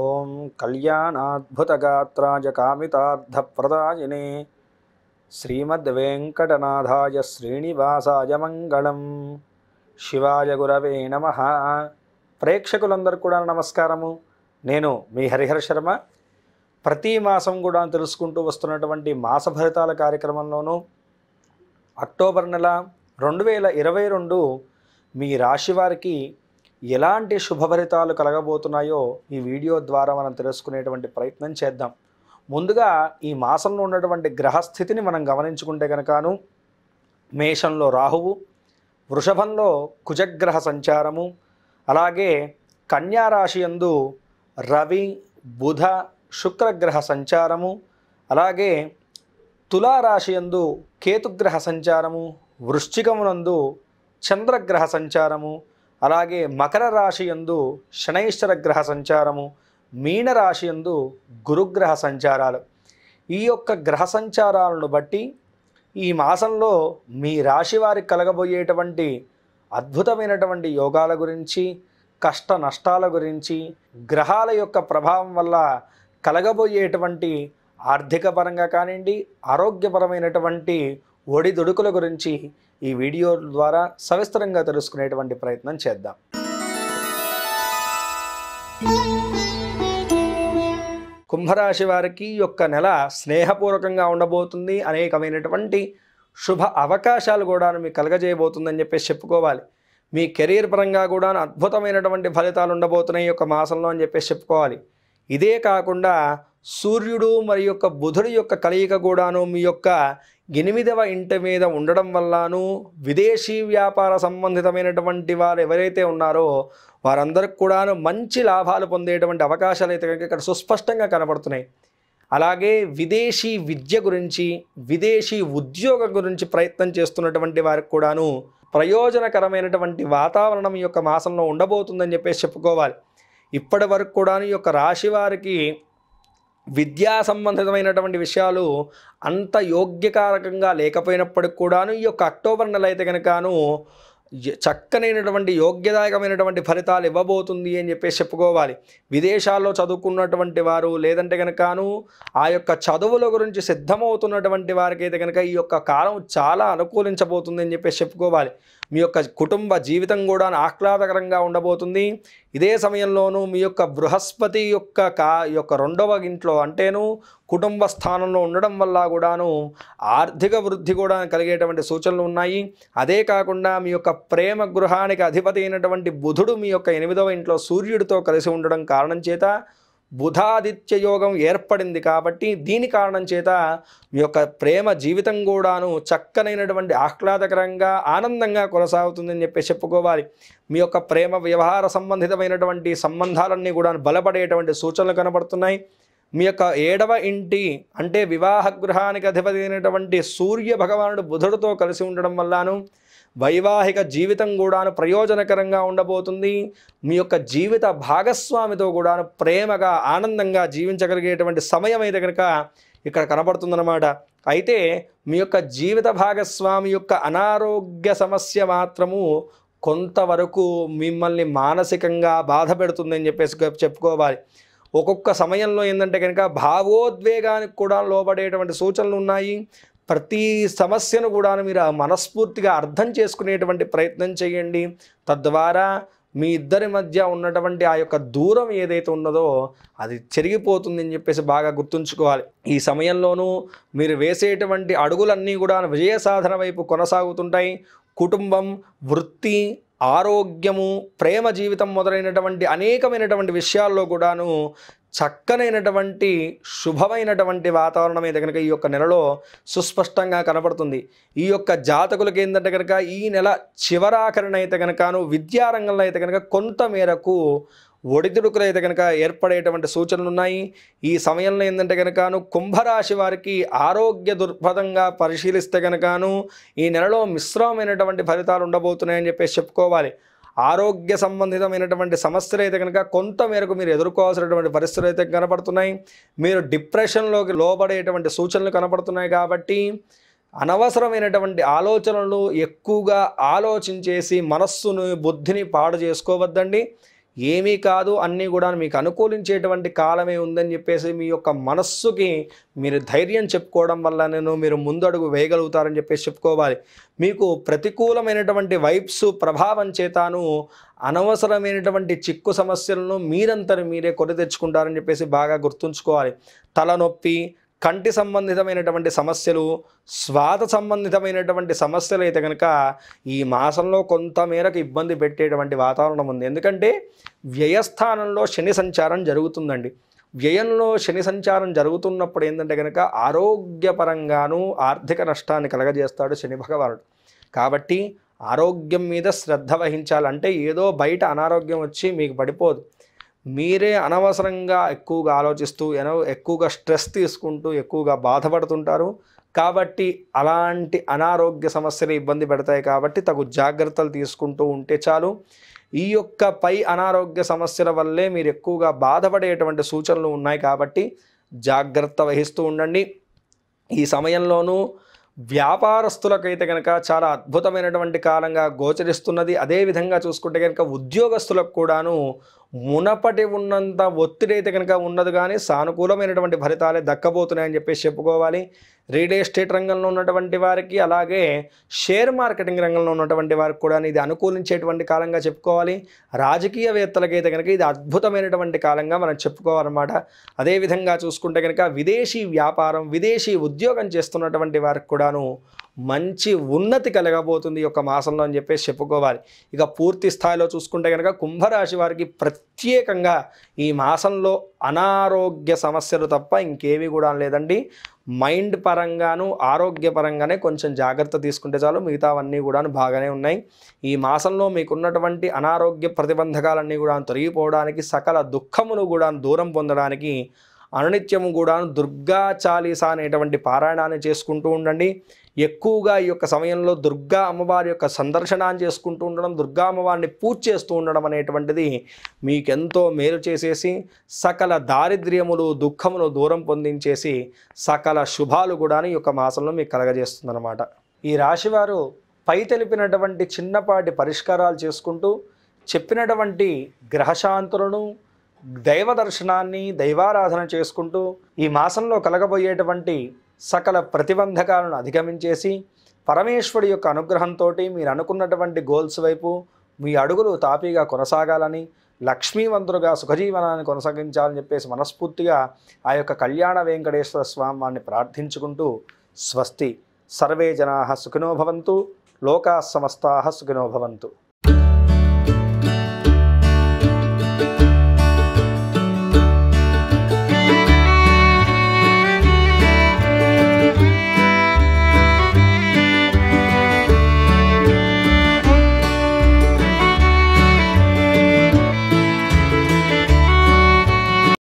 ఓం కళ్యాణాద్భుతగాత్రాయ శ్రీమద్ శ్రీమద్వేంకటనాథాయ శ్రీనివాసాయ మంగళం శివాయ గురవే నమ ప్రేక్షకులందరూ కూడా నమస్కారము నేను మీ హరిహర శర్మ ప్రతి మాసం కూడా తెలుసుకుంటూ వస్తున్నటువంటి మాస ఫలితాల కార్యక్రమంలోనూ అక్టోబర్ నెల రెండు వేల ఇరవై రెండు మీ రాశి వారికి ఎలాంటి శుభభరితాలు కలగబోతున్నాయో ఈ వీడియో ద్వారా మనం తెలుసుకునేటువంటి ప్రయత్నం చేద్దాం ముందుగా ఈ మాసంలో ఉన్నటువంటి గ్రహస్థితిని మనం గమనించుకుంటే కనుకను మేషంలో రాహువు వృషభంలో కుజగ్రహ సంచారము అలాగే కన్యారాశి యందు రవి బుధ శుక్రగ్రహ సంచారము అలాగే తులారాశి యందు కేతుగ్రహ సంచారము వృశ్చికమునందు చంద్రగ్రహ సంచారము అలాగే మకర రాశి యందు శనైశ్వర గ్రహ సంచారము మీనరాశి యందు గురుగ్రహ సంచారాలు ఈ యొక్క గ్రహ సంచారాలను బట్టి ఈ మాసంలో మీ రాశి వారికి కలగబోయేటువంటి అద్భుతమైనటువంటి యోగాల గురించి కష్ట నష్టాల గురించి గ్రహాల యొక్క ప్రభావం వల్ల కలగబోయేటువంటి ఆర్థిక పరంగా కానివ్వండి ఆరోగ్యపరమైనటువంటి ఒడిదుడుకుల గురించి ఈ వీడియో ద్వారా సవిస్తరంగా తెలుసుకునేటువంటి ప్రయత్నం చేద్దాం కుంభరాశి వారికి యొక్క నెల స్నేహపూర్వకంగా ఉండబోతుంది అనేకమైనటువంటి శుభ అవకాశాలు కూడా మీకు కలగజేయబోతుందని చెప్పేసి చెప్పుకోవాలి మీ కెరీర్ పరంగా కూడా అద్భుతమైనటువంటి ఫలితాలు ఉండబోతున్నాయి యొక్క మాసంలో అని చెప్పేసి చెప్పుకోవాలి ఇదే కాకుండా సూర్యుడు మరి యొక్క బుధుడి యొక్క కలయిక కూడాను మీ యొక్క ఎనిమిదవ ఇంటి మీద ఉండడం వల్లను విదేశీ వ్యాపార సంబంధితమైనటువంటి వారు ఎవరైతే ఉన్నారో వారందరికి కూడాను మంచి లాభాలు పొందేటువంటి అవకాశాలు అయితే కనుక ఇక్కడ సుస్పష్టంగా కనబడుతున్నాయి అలాగే విదేశీ విద్య గురించి విదేశీ ఉద్యోగం గురించి ప్రయత్నం చేస్తున్నటువంటి వారికి కూడాను ప్రయోజనకరమైనటువంటి వాతావరణం ఈ యొక్క మాసంలో ఉండబోతుందని చెప్పేసి చెప్పుకోవాలి ఇప్పటి వరకు కూడా ఈ యొక్క రాశి వారికి విద్యా సంబంధితమైనటువంటి విషయాలు అంత యోగ్యకారకంగా లేకపోయినప్పటికి కూడాను ఈ యొక్క అక్టోబర్ నెల అయితే కనుకను చక్కనైనటువంటి యోగ్యదాయకమైనటువంటి ఫలితాలు ఇవ్వబోతుంది అని చెప్పేసి చెప్పుకోవాలి విదేశాల్లో చదువుకున్నటువంటి వారు లేదంటే కనుకను ఆ యొక్క చదువుల గురించి సిద్ధమవుతున్నటువంటి వారికి అయితే కనుక ఈ యొక్క కాలం చాలా అనుకూలించబోతుంది అని చెప్పేసి చెప్పుకోవాలి మీ యొక్క కుటుంబ జీవితం కూడా ఆహ్లాదకరంగా ఉండబోతుంది ఇదే సమయంలోనూ మీ యొక్క బృహస్పతి యొక్క కా యొక్క రెండవ ఇంట్లో అంటేను కుటుంబ స్థానంలో ఉండడం వల్ల కూడాను ఆర్థిక వృద్ధి కూడా కలిగేటువంటి సూచనలు ఉన్నాయి అదే కాకుండా మీ యొక్క ప్రేమ గృహానికి అధిపతి అయినటువంటి బుధుడు మీ యొక్క ఎనిమిదవ ఇంట్లో సూర్యుడితో కలిసి ఉండడం కారణం చేత బుధాదిత్య యోగం ఏర్పడింది కాబట్టి దీని కారణం చేత మీ యొక్క ప్రేమ జీవితం కూడాను చక్కనైనటువంటి ఆహ్లాదకరంగా ఆనందంగా కొనసాగుతుందని చెప్పి చెప్పుకోవాలి మీ యొక్క ప్రేమ వ్యవహార సంబంధితమైనటువంటి సంబంధాలన్నీ కూడా బలపడేటువంటి సూచనలు కనబడుతున్నాయి మీ యొక్క ఏడవ ఇంటి అంటే వివాహ గృహానికి అధిపతి అయినటువంటి సూర్య భగవానుడు బుధుడితో కలిసి ఉండడం వల్లను వైవాహిక జీవితం కూడాను ప్రయోజనకరంగా ఉండబోతుంది మీ యొక్క జీవిత భాగస్వామితో కూడాను ప్రేమగా ఆనందంగా జీవించగలిగేటువంటి సమయం అయితే కనుక ఇక్కడ కనబడుతుందన్నమాట అయితే మీ యొక్క జీవిత భాగస్వామి యొక్క అనారోగ్య సమస్య మాత్రము కొంతవరకు మిమ్మల్ని మానసికంగా బాధ పెడుతుందని చెప్పేసి చెప్పుకోవాలి ఒక్కొక్క సమయంలో ఏంటంటే కనుక భావోద్వేగానికి కూడా లోబడేటువంటి సూచనలు ఉన్నాయి ప్రతి సమస్యను కూడా మీరు మనస్ఫూర్తిగా అర్థం చేసుకునేటువంటి ప్రయత్నం చేయండి తద్వారా మీ ఇద్దరి మధ్య ఉన్నటువంటి ఆ యొక్క దూరం ఏదైతే ఉన్నదో అది చెరిగిపోతుందని చెప్పేసి బాగా గుర్తుంచుకోవాలి ఈ సమయంలోనూ మీరు వేసేటువంటి అడుగులన్నీ కూడా విజయ సాధన వైపు కొనసాగుతుంటాయి కుటుంబం వృత్తి ఆరోగ్యము ప్రేమ జీవితం మొదలైనటువంటి అనేకమైనటువంటి విషయాల్లో కూడాను చక్కనైనటువంటి శుభమైనటువంటి వాతావరణం అయితే కనుక ఈ యొక్క నెలలో సుస్పష్టంగా కనపడుతుంది ఈ యొక్క జాతకులకి ఏంటంటే కనుక ఈ నెల చివరాఖరణ అయితే కనుకను విద్యారంగంలో అయితే కనుక కొంత మేరకు ఒడిదుడుకులు అయితే కనుక ఏర్పడేటువంటి సూచనలు ఉన్నాయి ఈ సమయంలో ఏంటంటే కనుకను కుంభరాశి వారికి ఆరోగ్య దృక్పథంగా పరిశీలిస్తే కనుకను ఈ నెలలో మిశ్రమమైనటువంటి ఫలితాలు ఉండబోతున్నాయని చెప్పేసి చెప్పుకోవాలి ఆరోగ్య సంబంధితమైనటువంటి సమస్యలు అయితే కనుక కొంత మేరకు మీరు ఎదుర్కోవాల్సినటువంటి పరిస్థితులు అయితే కనపడుతున్నాయి మీరు డిప్రెషన్లోకి లోబడేటువంటి సూచనలు కనపడుతున్నాయి కాబట్టి అనవసరమైనటువంటి ఆలోచనలు ఎక్కువగా ఆలోచించేసి మనస్సును బుద్ధిని పాడు చేసుకోవద్దండి ఏమీ కాదు అన్నీ కూడా మీకు అనుకూలించేటువంటి కాలమే ఉందని చెప్పేసి మీ యొక్క మనస్సుకి మీరు ధైర్యం చెప్పుకోవడం వల్ల నేను మీరు ముందడుగు వేయగలుగుతారని చెప్పేసి చెప్పుకోవాలి మీకు ప్రతికూలమైనటువంటి వైబ్స్ ప్రభావం చేతాను అనవసరమైనటువంటి చిక్కు సమస్యలను మీరంతరు మీరే కొని తెచ్చుకుంటారని చెప్పేసి బాగా గుర్తుంచుకోవాలి తలనొప్పి కంటి సంబంధితమైనటువంటి సమస్యలు స్వాత సంబంధితమైనటువంటి సమస్యలు అయితే కనుక ఈ మాసంలో కొంతమేరకు ఇబ్బంది పెట్టేటువంటి వాతావరణం ఉంది ఎందుకంటే వ్యయస్థానంలో శని సంచారం జరుగుతుందండి వ్యయంలో శని సంచారం జరుగుతున్నప్పుడు ఏంటంటే కనుక ఆరోగ్యపరంగాను ఆర్థిక నష్టాన్ని కలగజేస్తాడు శని భగవానుడు కాబట్టి ఆరోగ్యం మీద శ్రద్ధ వహించాలంటే ఏదో బయట అనారోగ్యం వచ్చి మీకు పడిపోదు మీరే అనవసరంగా ఎక్కువగా ఆలోచిస్తూ ఎక్కువగా స్ట్రెస్ తీసుకుంటూ ఎక్కువగా బాధపడుతుంటారు కాబట్టి అలాంటి అనారోగ్య సమస్యలు ఇబ్బంది పెడతాయి కాబట్టి తగు జాగ్రత్తలు తీసుకుంటూ ఉంటే చాలు ఈ యొక్క పై అనారోగ్య సమస్యల వల్లే మీరు ఎక్కువగా బాధపడేటువంటి సూచనలు ఉన్నాయి కాబట్టి జాగ్రత్త వహిస్తూ ఉండండి ఈ సమయంలోనూ వ్యాపారస్తులకైతే కనుక చాలా అద్భుతమైనటువంటి కాలంగా గోచరిస్తున్నది అదేవిధంగా చూసుకుంటే కనుక ఉద్యోగస్తులకు కూడాను మునపటి ఉన్నంత ఒత్తిడి అయితే కనుక ఉన్నది కానీ సానుకూలమైనటువంటి ఫలితాలే దక్కబోతున్నాయని చెప్పేసి చెప్పుకోవాలి రియల్ ఎస్టేట్ రంగంలో ఉన్నటువంటి వారికి అలాగే షేర్ మార్కెటింగ్ రంగంలో ఉన్నటువంటి వారికి కూడా ఇది అనుకూలించేటువంటి కాలంగా చెప్పుకోవాలి రాజకీయవేత్తలకైతే కనుక ఇది అద్భుతమైనటువంటి కాలంగా మనం చెప్పుకోవాలన్నమాట అదేవిధంగా చూసుకుంటే కనుక విదేశీ వ్యాపారం విదేశీ ఉద్యోగం చేస్తున్నటువంటి వారికి కూడాను మంచి ఉన్నతి కలగబోతుంది ఈ యొక్క మాసంలో అని చెప్పేసి చెప్పుకోవాలి ఇక పూర్తి స్థాయిలో చూసుకుంటే కనుక కుంభరాశి వారికి ప్రతి ప్రత్యేకంగా ఈ మాసంలో అనారోగ్య సమస్యలు తప్ప ఇంకేమీ కూడా లేదండి మైండ్ పరంగాను ఆరోగ్యపరంగానే కొంచెం జాగ్రత్త తీసుకుంటే చాలు మిగతావన్నీ కూడా బాగానే ఉన్నాయి ఈ మాసంలో మీకున్నటువంటి అనారోగ్య ప్రతిబంధకాలన్నీ కూడా తొలగిపోవడానికి సకల దుఃఖమును కూడా దూరం పొందడానికి అనునిత్యము కూడా దుర్గా చాలీస అనేటువంటి పారాయణాన్ని చేసుకుంటూ ఉండండి ఎక్కువగా ఈ యొక్క సమయంలో దుర్గా అమ్మవారి యొక్క సందర్శనాన్ని చేసుకుంటూ ఉండడం దుర్గా అమ్మవారిని పూజ చేస్తూ ఉండడం అనేటువంటిది మీకెంతో మేలు చేసేసి సకల దారిద్ర్యములు దుఃఖములు దూరం పొందించేసి సకల శుభాలు కూడా ఈ యొక్క మాసంలో మీకు కలగజేస్తుందన్నమాట ఈ రాశివారు పై తెలిపినటువంటి చిన్నపాటి పరిష్కారాలు చేసుకుంటూ చెప్పినటువంటి గ్రహశాంతులను దైవ దర్శనాన్ని దైవారాధన చేసుకుంటూ ఈ మాసంలో కలగబోయేటువంటి సకల ప్రతిబంధకాలను అధిగమించేసి పరమేశ్వరుడి యొక్క అనుగ్రహంతో మీరు అనుకున్నటువంటి గోల్స్ వైపు మీ అడుగులు తాపీగా కొనసాగాలని లక్ష్మీవంతులుగా సుఖజీవనాన్ని కొనసాగించాలని చెప్పేసి మనస్ఫూర్తిగా ఆ యొక్క కళ్యాణ వెంకటేశ్వర స్వామి వారిని ప్రార్థించుకుంటూ స్వస్తి సర్వే జనా సుఖినోభవంతు లోకా సమస్తా సుఖినోభవంతు